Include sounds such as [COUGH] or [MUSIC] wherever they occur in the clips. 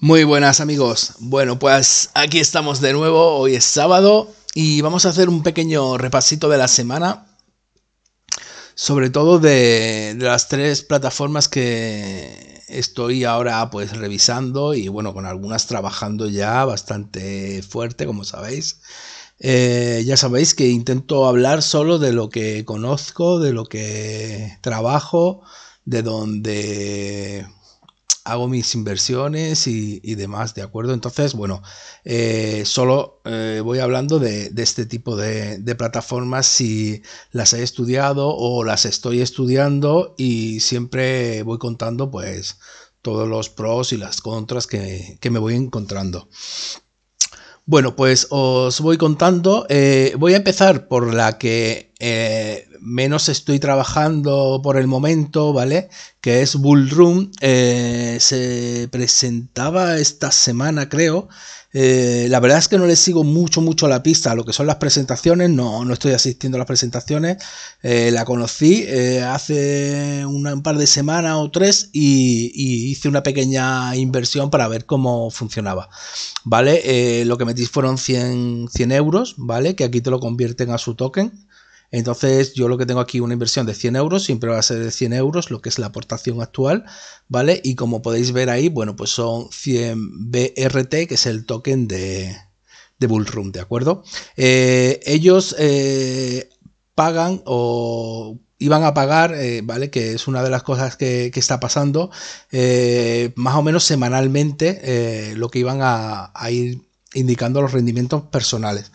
Muy buenas amigos. Bueno, pues aquí estamos de nuevo. Hoy es sábado y vamos a hacer un pequeño repasito de la semana. Sobre todo de, las tres plataformas que estoy ahora pues revisando y bueno, con algunas trabajando ya bastante fuerte, como sabéis. Eh, ya sabéis que intento hablar solo de lo que conozco, de lo que trabajo, de donde hago mis inversiones y, demás, ¿de acuerdo? Entonces, bueno, eh, solo eh, voy hablando de, este tipo de, plataformas si las he estudiado o las estoy estudiando y siempre voy contando pues todos los pros y las contras que, me voy encontrando. Bueno, pues os voy contando, eh, voy a empezar por la que eh, menos estoy trabajando por el momento, ¿vale? Que es Bullroom. Eh, se presentaba esta semana, creo. Eh, la verdad es que no le sigo mucho, mucho la pista a lo que son las presentaciones. No, estoy asistiendo a las presentaciones. la conocí hace un par de semanas o tres y, hice una pequeña inversión para ver cómo funcionaba. ¿Vale? lo que metí fueron 100, 100 euros, ¿vale? Que aquí te lo convierten a su token. Entonces yo lo que tengo aquí una inversión de 100 euros, siempre va a ser de 100 euros lo que es la aportación actual, ¿vale? Y como podéis ver ahí, bueno, pues son 100 BRT, que es el token de, de Bullroom, ¿de acuerdo? Eh, ellos eh, pagan o iban a pagar, eh, ¿vale? Que es una de las cosas que, está pasando, más o menos semanalmente lo que iban a ir indicando los rendimientos personales.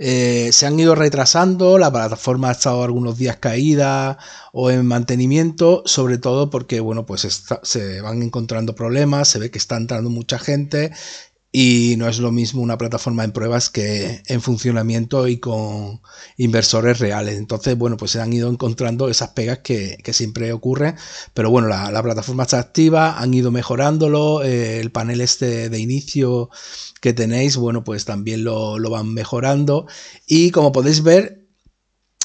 Eh, se han ido retrasando, la plataforma ha estado algunos días caída o en mantenimiento, sobre todo porque, bueno, pues se van encontrando problemas, se ve que está entrando mucha gente y no es lo mismo una plataforma en pruebas que en funcionamiento y con inversores reales. Entonces, bueno, pues se han ido encontrando esas pegas que, siempre ocurren, pero bueno, la, plataforma está activa, han ido mejorándolo, eh, el panel este de inicio que tenéis, bueno, pues también lo, lo van mejorando y como podéis ver,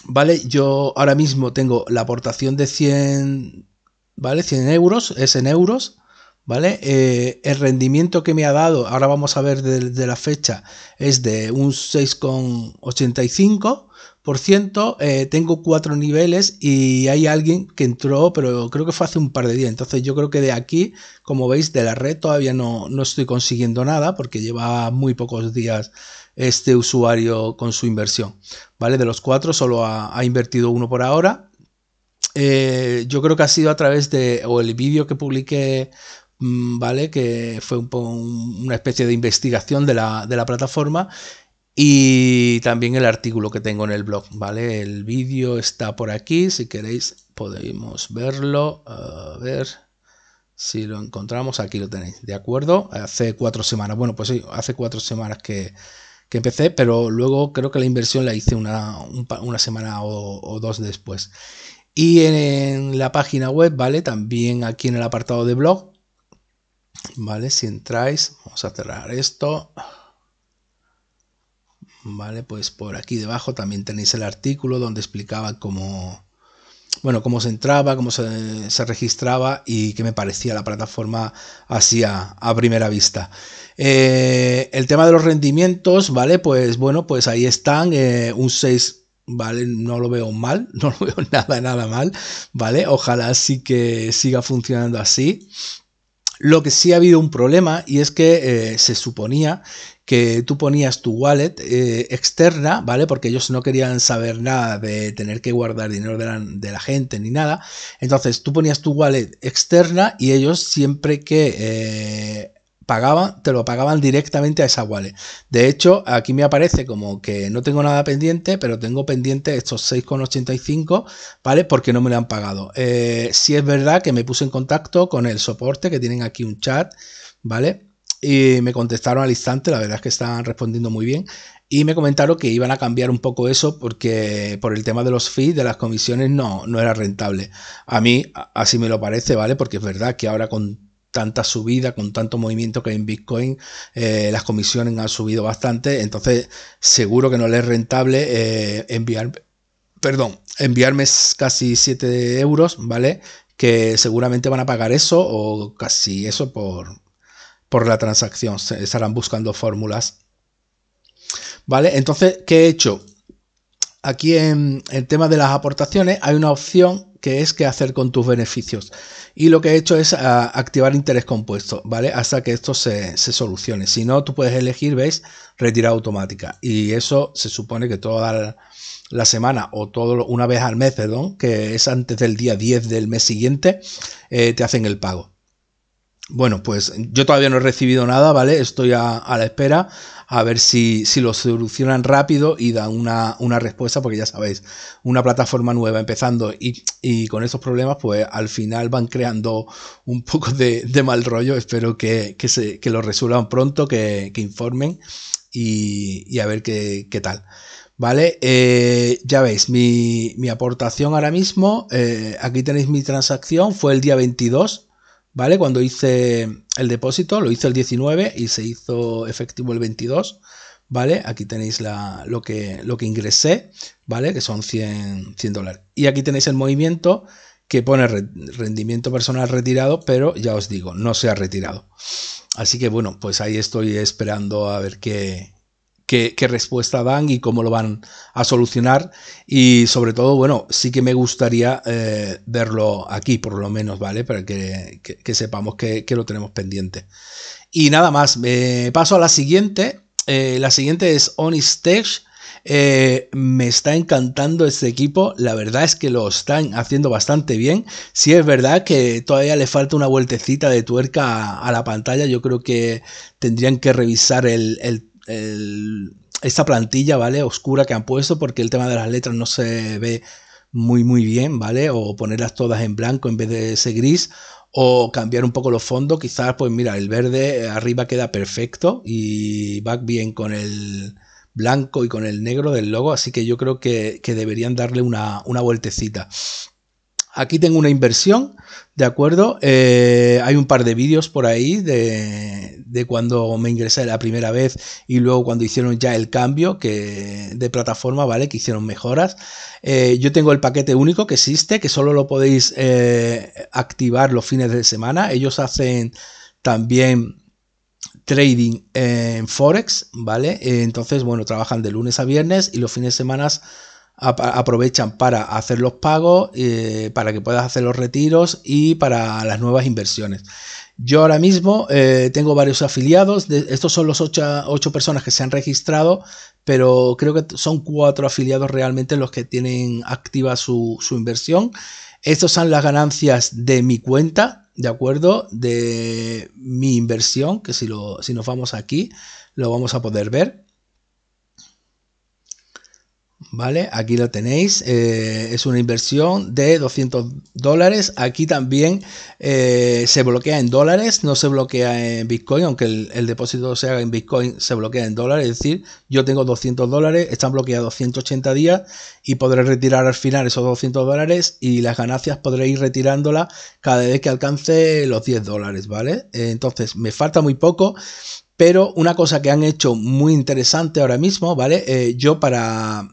¿vale? Yo ahora mismo tengo la aportación de 100, ¿vale? 100 euros, es en euros ¿Vale? Eh, el rendimiento que me ha dado, ahora vamos a ver de, la fecha, es de un 6,85%. Eh, tengo cuatro niveles y hay alguien que entró, pero creo que fue hace un par de días. Entonces yo creo que de aquí, como veis, de la red todavía no, estoy consiguiendo nada porque lleva muy pocos días este usuario con su inversión. ¿Vale? De los cuatro solo ha, invertido uno por ahora. Eh, yo creo que ha sido a través de, o el vídeo que publiqué Mm, ¿vale? Que fue un, una especie de investigación de la, plataforma y también el artículo que tengo en el blog, ¿vale? El vídeo está por aquí, si queréis podemos verlo, a ver si lo encontramos, aquí lo tenéis, ¿de acuerdo? Hace cuatro semanas, bueno, pues sí, hace cuatro semanas que, empecé, pero luego creo que la inversión la hice una, semana o, dos después. Y en, en la página web, ¿vale? También aquí en el apartado de blog Vale, si entráis, vamos a cerrar esto. Vale, pues por aquí debajo también tenéis el artículo donde explicaba cómo, bueno, cómo se entraba, cómo se, registraba y qué me parecía la plataforma así a, primera vista. Eh, el tema de los rendimientos, ¿vale? Pues bueno, pues ahí están, eh, un 6 ¿vale? No lo veo mal, [LAUGHS] no lo veo nada, nada mal, ¿vale? Ojalá sí que siga funcionando así. Lo que sí ha habido un problema y es que eh, se suponía que tú ponías tu wallet eh, externa, ¿vale? Porque ellos no querían saber nada de tener que guardar dinero de la, gente ni nada. Entonces tú ponías tu wallet externa y ellos siempre que eh, pagaban, te lo pagaban directamente a esa wallet. De hecho, aquí me aparece como que no tengo nada pendiente, pero tengo pendiente estos 6,85, ¿vale? Porque no me lo han pagado. si eh, sí es verdad que me puse en contacto con el soporte, que tienen aquí un chat, ¿vale? Y me contestaron al instante, la verdad es que estaban respondiendo muy bien. Y me comentaron que iban a cambiar un poco eso porque por el tema de los fees, de las comisiones, no, no era rentable. A mí así me lo parece, ¿vale? Porque es verdad que ahora con tanta subida, con tanto movimiento que en Bitcoin, eh, las comisiones han subido bastante, entonces seguro que no le es rentable eh, enviar, perdón, enviarme casi 7 euros, ¿vale? Que seguramente van a pagar eso o casi eso por, por la transacción, Se estarán buscando fórmulas. ¿Vale? Entonces, ¿qué he hecho? aquí en el tema de las aportaciones hay una opción que es qué hacer con tus beneficios. Y lo que he hecho es ah, activar interés compuesto, ¿vale? Hasta que esto se, solucione. Si no, tú puedes elegir, ¿veis? Retirar automática. Y eso se supone que toda la semana o todo, una vez al mes, perdón, que es antes del día 10 del mes siguiente, eh, te hacen el pago. Bueno, pues yo todavía no he recibido nada, ¿vale? Estoy a, la espera a ver si, lo solucionan rápido y dan una, respuesta, porque ya sabéis, una plataforma nueva empezando y, con esos problemas, pues al final van creando un poco de, mal rollo. Espero que, se, lo resuelvan pronto, que, informen y, a ver qué, tal. ¿Vale? Eh, ya veis, mi, aportación ahora mismo, eh, aquí tenéis mi transacción, fue el día 22 ¿vale? Cuando hice el depósito, lo hice el 19 y se hizo efectivo el 22, ¿vale? Aquí tenéis la, lo, que, lo que ingresé, ¿vale? Que son 100, 100 dólares. Y aquí tenéis el movimiento que pone rendimiento personal retirado, pero ya os digo, no se ha retirado. Así que bueno, pues ahí estoy esperando a ver qué, qué, respuesta dan y cómo lo van a solucionar. Y sobre todo, bueno, sí que me gustaría eh, verlo aquí, por lo menos, ¿vale? Para que, sepamos que, lo tenemos pendiente. Y nada más, me paso a la siguiente. Eh, la siguiente es On Stage. Eh, me está encantando este equipo. La verdad es que lo están haciendo bastante bien. Si es verdad que todavía le falta una vueltecita de tuerca a, la pantalla. Yo creo que tendrían que revisar el, el esta plantilla, ¿vale? Oscura que han puesto porque el tema de las letras no se ve muy muy bien, ¿vale? O ponerlas todas en blanco en vez de ese gris o cambiar un poco los fondos, quizás pues mira, el verde eh, arriba queda perfecto y va bien con el blanco y con el negro del logo, así que yo creo que, deberían darle una, una vueltecita. Aquí tengo una inversión, ¿de acuerdo? Eh, hay un par de vídeos por ahí de, cuando me ingresé la primera vez y luego cuando hicieron ya el cambio que, de plataforma, ¿vale? Que hicieron mejoras. Eh, yo tengo el paquete único que existe, que solo lo podéis eh, activar los fines de semana. Ellos hacen también trading en Forex, ¿vale? Entonces, bueno, trabajan de lunes a viernes y los fines de semana aprovechan para hacer los pagos, eh, para que puedas hacer los retiros y para las nuevas inversiones. Yo ahora mismo eh, tengo varios afiliados, estos son los ocho, personas que se han registrado, pero creo que son cuatro afiliados realmente los que tienen activa su, inversión. Estas son las ganancias de mi cuenta, ¿de acuerdo? De mi inversión, que si, si nos vamos aquí, lo vamos a poder ver. ¿Vale? Aquí lo tenéis. Eh, es una inversión de 200 dólares. Aquí también eh, se bloquea en dólares, no se bloquea en Bitcoin, aunque el, depósito se haga en Bitcoin, se bloquea en dólares. Es decir, yo tengo 200 dólares, están bloqueados 180 días y podré retirar al final esos 200 dólares y las ganancias podré ir retirándolas cada vez que alcance los 10 dólares, ¿vale? Eh, entonces, me falta muy poco. Pero una cosa que han hecho muy interesante ahora mismo, ¿vale? yo para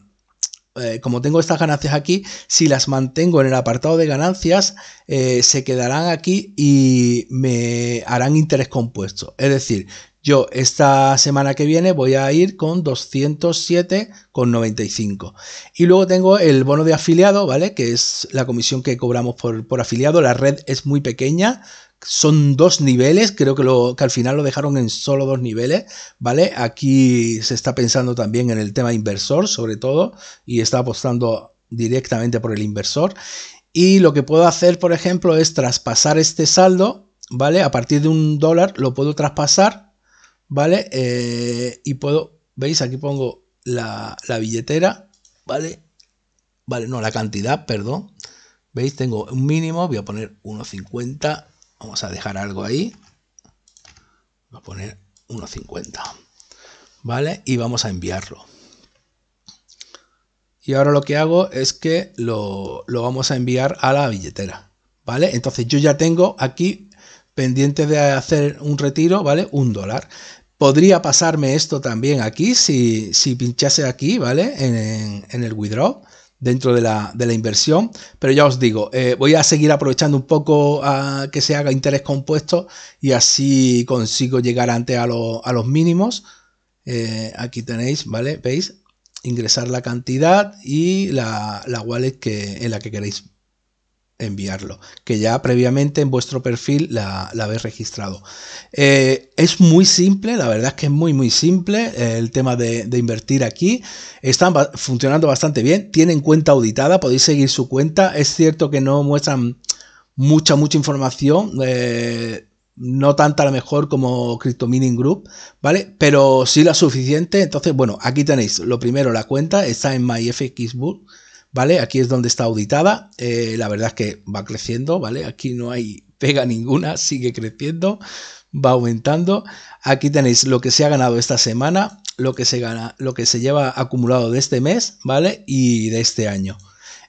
eh, como tengo estas ganancias aquí, si las mantengo en el apartado de ganancias, eh, se quedarán aquí y me harán interés compuesto. Es decir, yo esta semana que viene voy a ir con 207,95. Y luego tengo el bono de afiliado, ¿vale? Que es la comisión que cobramos por, por afiliado. La red es muy pequeña, son dos niveles, creo que, lo, que al final lo dejaron en solo dos niveles, ¿vale? Aquí se está pensando también en el tema inversor, sobre todo, y está apostando directamente por el inversor. Y lo que puedo hacer, por ejemplo, es traspasar este saldo, ¿vale? A partir de un dólar lo puedo traspasar, ¿vale? Eh, y puedo, ¿veis? Aquí pongo la, la billetera, ¿vale? Vale, no, la cantidad, perdón. ¿Veis? Tengo un mínimo, voy a poner 1,50 Vamos a dejar algo ahí. Va a poner 1.50. ¿Vale? Y vamos a enviarlo. Y ahora lo que hago es que lo, vamos a enviar a la billetera. ¿Vale? Entonces yo ya tengo aquí pendiente de hacer un retiro, ¿vale? Un dólar. Podría pasarme esto también aquí si, pinchase aquí, ¿vale? En, en, el withdraw dentro de la, de la inversión. Pero ya os digo, eh, voy a seguir aprovechando un poco a ah, que se haga interés compuesto y así consigo llegar antes a, a los mínimos. Eh, aquí tenéis, ¿vale? ¿Veis? Ingresar la cantidad y la, la wallet que, en la que queréis enviarlo, que ya previamente en vuestro perfil la, habéis registrado. Eh, es muy simple, la verdad es que es muy, muy simple eh, el tema de, invertir aquí. Están funcionando bastante bien, tienen cuenta auditada, podéis seguir su cuenta. Es cierto que no muestran mucha, mucha información. Eh, no tanta a lo mejor como Crypto Mining Group, ¿vale? Pero sí la suficiente. Entonces, bueno, aquí tenéis lo primero, la cuenta está en MyFXBook ¿vale? Aquí es donde está auditada, eh, la verdad es que va creciendo, ¿vale? Aquí no hay pega ninguna, sigue creciendo, va aumentando. Aquí tenéis lo que se ha ganado esta semana, lo que se gana, lo que se lleva acumulado de este mes, ¿vale? Y de este año.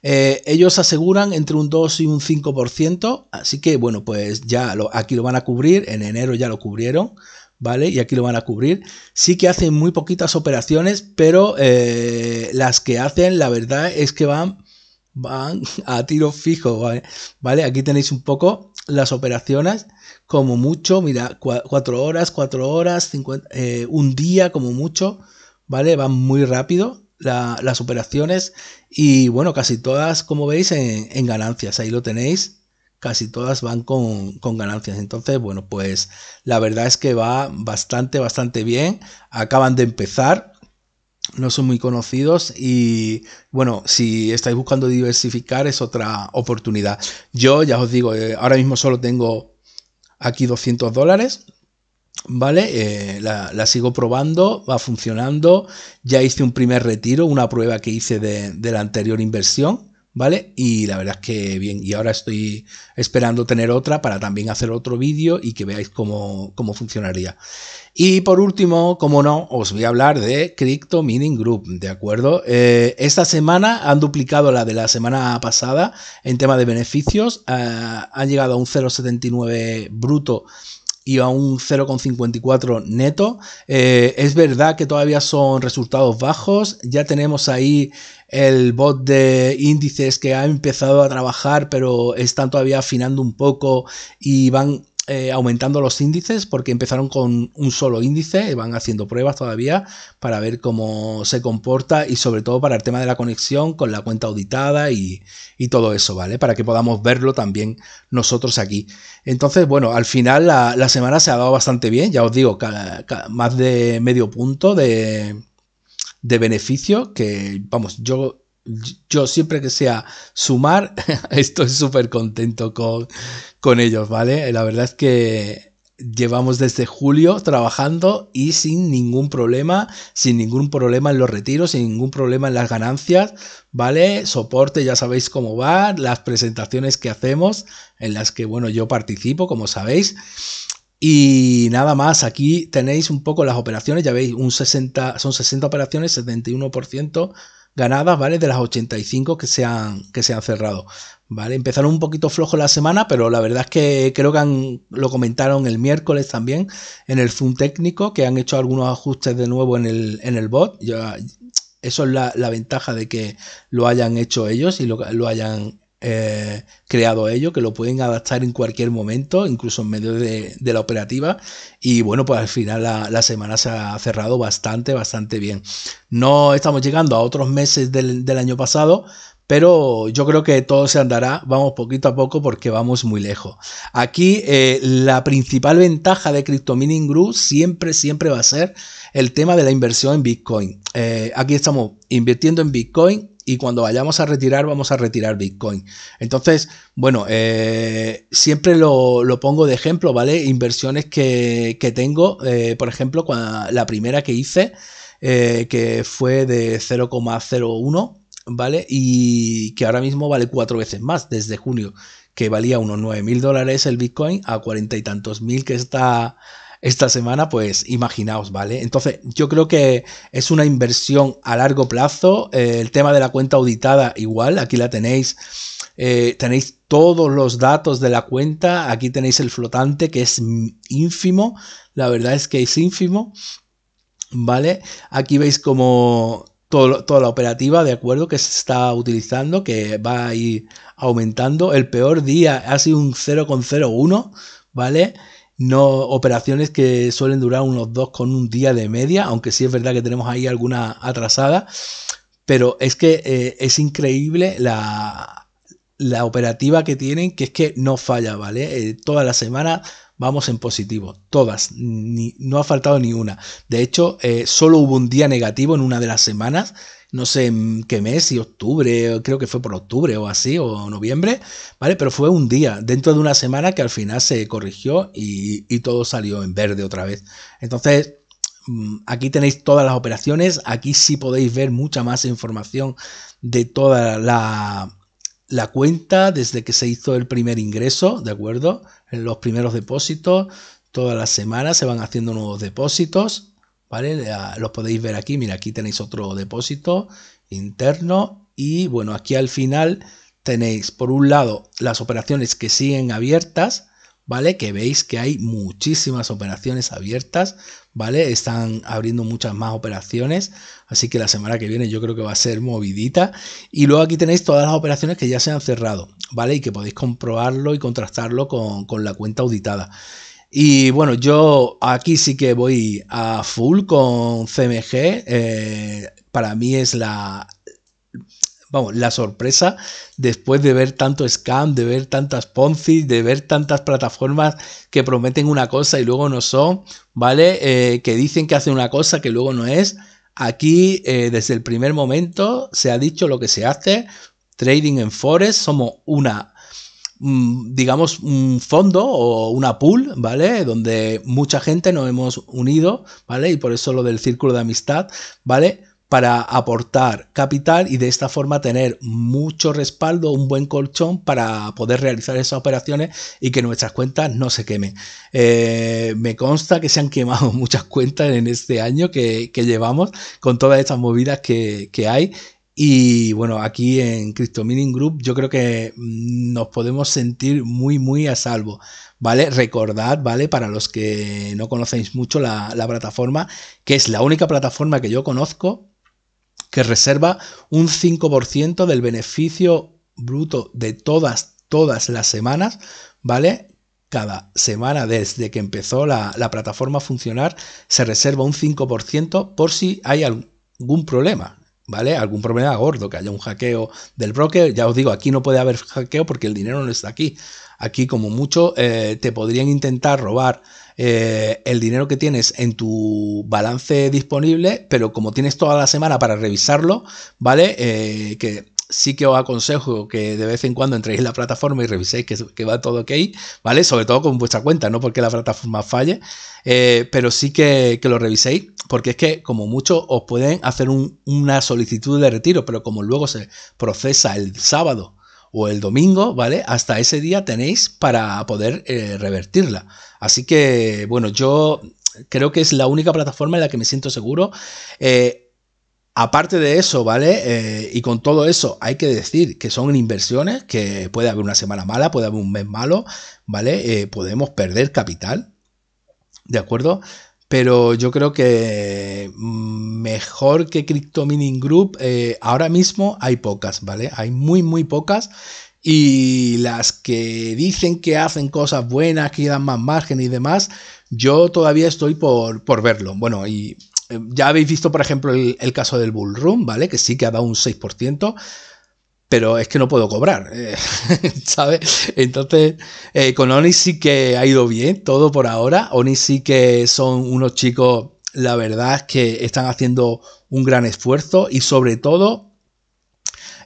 Eh, ellos aseguran entre un 2 y un 5%, así que bueno, pues ya lo, aquí lo van a cubrir, en enero ya lo cubrieron, ¿vale? Y aquí lo van a cubrir. Sí que hacen muy poquitas operaciones, pero eh, las que hacen, la verdad es que van, van a tiro fijo, ¿vale? Aquí tenéis un poco las operaciones, como mucho, mira, 4 horas, 4 horas, 50, eh, un día como mucho, ¿vale? Van muy rápido. las operaciones y bueno casi todas como veis en ganancias ahí lo tenéis casi todas van con, ganancias. Entonces, bueno, pues la verdad es que va bastante, bastante bien. Acaban de empezar, no son muy conocidos y bueno, si estáis buscando diversificar es otra oportunidad. Yo ya os digo, eh, ahora mismo solo tengo aquí 200 dólares. ¿Vale? Eh, la, sigo probando, va funcionando. Ya hice un primer retiro, una prueba que hice de, de la anterior inversión, ¿vale? Y la verdad es que bien, y ahora estoy esperando tener otra para también hacer otro vídeo y que veáis cómo, funcionaría. Y por último, como no, os voy a hablar de Crypto Mining Group, ¿de acuerdo? Eh, esta semana han duplicado la de la semana pasada en tema de beneficios, eh, han llegado a un 0,79 bruto y a un 0,54 neto. Eh, es verdad que todavía son resultados bajos. Ya tenemos ahí el bot de índices que ha empezado a trabajar, pero están todavía afinando un poco y van eh, aumentando los índices porque empezaron con un solo índice, van haciendo pruebas todavía para ver cómo se comporta y sobre todo para el tema de la conexión con la cuenta auditada y, todo eso, ¿vale? Para que podamos verlo también nosotros aquí. Entonces, bueno, al final la, semana se ha dado bastante bien, ya os digo, más de medio punto de, de beneficio que, vamos, yo yo siempre que sea sumar, [LAUGHS] estoy súper contento con, con ellos, ¿vale? La verdad es que llevamos desde julio trabajando y sin ningún problema, sin ningún problema en los retiros, sin ningún problema en las ganancias, ¿vale? Soporte, ya sabéis cómo va, las presentaciones que hacemos, en las que, bueno, yo participo, como sabéis. Y nada más, aquí tenéis un poco las operaciones, ya veis, un 60, son 60 operaciones, 71% ganadas, ¿vale? De las 85 que se han, que se han cerrado, ¿vale? Empezaron un poquito flojo la semana, pero la verdad es que creo que lo comentaron el miércoles también en el Zoom técnico, que han hecho algunos ajustes de nuevo en el, en el bot. Ya, eso es la, la, ventaja de que lo hayan hecho ellos y lo, lo hayan eh, creado ello, que lo pueden adaptar en cualquier momento, incluso en medio de, la operativa. Y bueno, pues al final la, semana se ha cerrado bastante, bastante bien. No estamos llegando a otros meses del, año pasado, pero yo creo que todo se andará, vamos poquito a poco porque vamos muy lejos. Aquí eh, la principal ventaja de Crypto Mining Group siempre, siempre va a ser el tema de la inversión en Bitcoin. Eh, aquí estamos invirtiendo en Bitcoin y cuando vayamos a retirar vamos a retirar Bitcoin. Entonces, bueno, eh, siempre lo, pongo de ejemplo, ¿vale? Inversiones que, tengo, eh, por ejemplo, la primera que hice, eh, que fue de 0,01, ¿vale? Y que ahora mismo vale cuatro veces más desde junio, que valía unos 9 mil dólares el Bitcoin a cuarenta y tantos mil que está esta semana, pues imaginaos, ¿vale? Entonces, yo creo que es una inversión a largo plazo. Eh, el tema de la cuenta auditada, igual, aquí la tenéis. Eh, tenéis todos los datos de la cuenta. Aquí tenéis el flotante que es ínfimo. La verdad es que es ínfimo. ¿Vale? Aquí veis como todo, toda la operativa, ¿de acuerdo? Que se está utilizando, que va a ir aumentando. El peor día ha sido un 0,01, ¿vale? no operaciones que suelen durar unos dos con un día de media, aunque sí es verdad que tenemos ahí alguna atrasada, pero es que eh, es increíble la, operativa que tienen, que es que no falla, ¿vale? Eh, toda la semana vamos en positivo, todas, no ha faltado ni una. De hecho, eh, solo hubo un día negativo en una de las semanas, no sé en qué mes, si octubre, creo que fue por octubre o así, o noviembre, ¿vale? Pero fue un día, dentro de una semana que al final se corrigió y, todo salió en verde otra vez. Entonces, mm, aquí tenéis todas las operaciones, aquí sí podéis ver mucha más información de toda la, la cuenta desde que se hizo el primer ingreso, ¿de acuerdo? En los primeros depósitos, todas las semanas se van haciendo nuevos depósitos, Ah, Los podéis ver aquí, mira, aquí tenéis otro depósito interno y bueno, aquí al final tenéis por un lado las operaciones que siguen abiertas, ¿vale? Que veis que hay muchísimas operaciones abiertas, ¿vale? Están abriendo muchas más operaciones, así que la semana que viene yo creo que va a ser movidita. Y luego aquí tenéis todas las operaciones que ya se han cerrado, ¿vale? Y que podéis comprobarlo y contrastarlo con, con la cuenta auditada. Y bueno, yo aquí sí que voy a full con CMG. Eh, para mí es la, la sorpresa después de ver tanto scam, de ver tantas Ponzi, de ver tantas plataformas que prometen una cosa y luego no son, ¿vale? Eh, que dicen que hacen una cosa que luego no es. Aquí, eh, desde el primer momento, se ha dicho lo que se hace. Trading en forest, somos una Mm, digamos, un fondo o una pool, ¿vale? Donde mucha gente nos hemos unido, ¿vale? Y por eso lo del círculo de amistad, ¿vale? para aportar capital y de esta forma tener mucho respaldo, un buen colchón para poder realizar esas operaciones y que nuestras cuentas no se quemen. Eh, me consta que se han quemado [LAUGHS] muchas cuentas en este año que, llevamos con todas estas movidas que, que hay y bueno, aquí en Crypto Mining Group yo creo que nos podemos sentir muy, muy a salvo, ¿vale? Recordad, ¿vale? Para los que no conocéis mucho la, plataforma, que es la única plataforma que yo conozco que reserva un 5% del beneficio bruto de todas, todas las semanas, ¿vale? cada semana desde que empezó la, la, plataforma a funcionar se reserva un 5% por si hay algún problema. ¿vale? Algún problema gordo, que haya un hackeo del broker. Ya os digo, aquí no puede haber hackeo porque el dinero no está aquí. Aquí, como mucho, eh, te podrían intentar robar eh, el dinero que tienes en tu balance disponible, pero como tienes toda la semana para revisarlo, ¿vale? Eh, que sí que os aconsejo que de vez en cuando entréis en la plataforma y reviséis que, va todo ok, ¿vale? Sobre todo con vuestra cuenta, no porque la plataforma falle, eh, pero sí que, lo reviséis, porque es que como mucho os pueden hacer una solicitud de retiro, pero como luego se procesa el sábado o el domingo, ¿vale? Hasta ese día tenéis para poder eh, revertirla. Así que, bueno, yo creo que es la única plataforma en la que me siento seguro. Eh, Aparte de eso, ¿vale? Eh, y con todo eso hay que decir que son inversiones, que puede haber una semana mala, puede haber un mes malo, ¿vale? Eh, podemos perder capital, ¿de acuerdo? Pero yo creo que mm, mejor que Crypto Mining Group, eh, ahora mismo hay pocas, ¿vale? Hay muy, muy pocas. Y las que dicen que hacen cosas buenas, que dan más margen y demás, yo todavía estoy por, por verlo. Bueno, y ya habéis visto, por ejemplo, el, caso del Bullroom, ¿vale? Que sí que ha dado un 6% pero es que no puedo cobrar, eh, [LAUGHS] ¿sabes? Entonces, eh, con Oni sí que ha ido bien todo por ahora. Oni sí que son unos chicos, la verdad, es que están haciendo un gran esfuerzo y sobre todo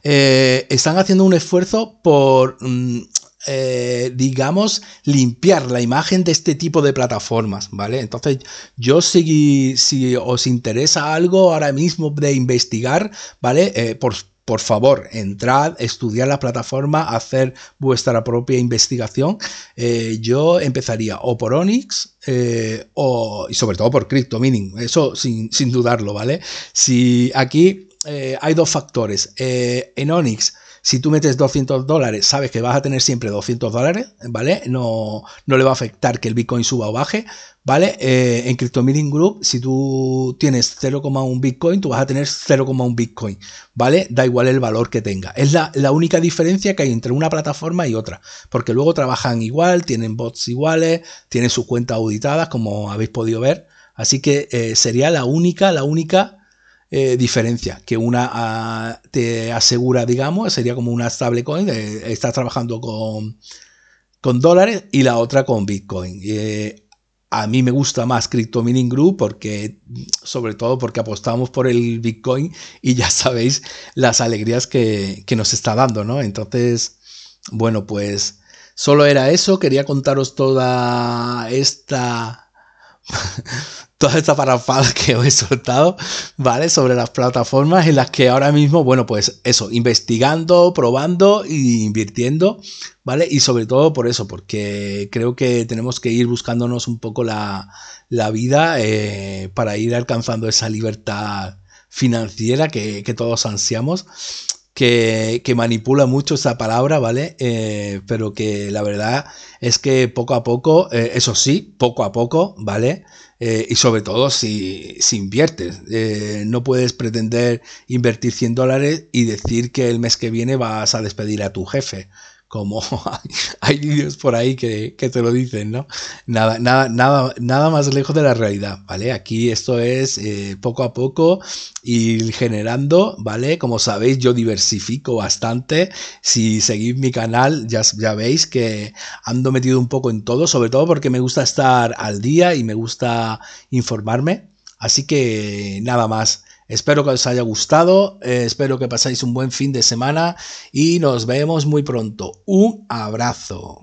eh, están haciendo un esfuerzo por mm, eh, digamos, limpiar la imagen de este tipo de plataformas, ¿vale? Entonces, yo si, si os interesa algo ahora mismo de investigar, ¿vale? Eh, por, favor, entrad, estudiar la plataforma, hacer vuestra propia investigación. Eh, yo empezaría o por ONIX o, y sobre todo por CryptoMining, eso sin, dudarlo, ¿vale? Si aquí hay dos factores. en Onyx si tú metes 200 dólares, sabes que vas a tener siempre 200 dólares, ¿vale? No, no le va a afectar que el Bitcoin suba o baje, ¿vale? Eh, en Mining Group, si tú tienes 0,1 Bitcoin, tú vas a tener 0,1 Bitcoin, ¿vale? Da igual el valor que tenga. Es la, única diferencia que hay entre una plataforma y otra, porque luego trabajan igual, tienen bots iguales, tienen sus cuentas auditadas, como habéis podido ver. Así que eh, sería la única, la única eh, diferencia, que una ah, te asegura, digamos, sería como una stablecoin, eh, estás trabajando con, con dólares y la otra con Bitcoin. Eh, a mí me gusta más Crypto Mining Group porque, sobre todo porque apostamos por el Bitcoin y ya sabéis las alegrías que, que nos está dando, ¿no? Entonces, bueno, pues solo era eso, quería contaros toda esta toda esta parafada que os he soltado, ¿vale? Sobre las plataformas en las que ahora mismo, bueno, pues eso, investigando, probando e invirtiendo, ¿vale? Y sobre todo por eso, porque creo que tenemos que ir buscándonos un poco la, vida eh, para ir alcanzando esa libertad financiera que, todos ansiamos. Que, manipula mucho esa palabra, ¿vale? Eh, pero que la verdad es que poco a poco, eh, eso sí, poco a poco, ¿vale? Eh, y sobre todo si, inviertes. Eh, no puedes pretender invertir 100 dólares y decir que el mes que viene vas a despedir a tu jefe como [LAUGHS] hay vídeos por ahí que, te lo dicen, ¿no? Nada, nada, nada, nada más lejos de la realidad, ¿vale? Aquí esto es eh, poco a poco ir generando, ¿vale? Como sabéis, yo diversifico bastante. Si seguís mi canal, ya, ya veis que ando metido un poco en todo, sobre todo porque me gusta estar al día y me gusta informarme. Así que nada más. Espero que os haya gustado, eh, espero que pasáis un buen fin de semana y nos vemos muy pronto. Un abrazo.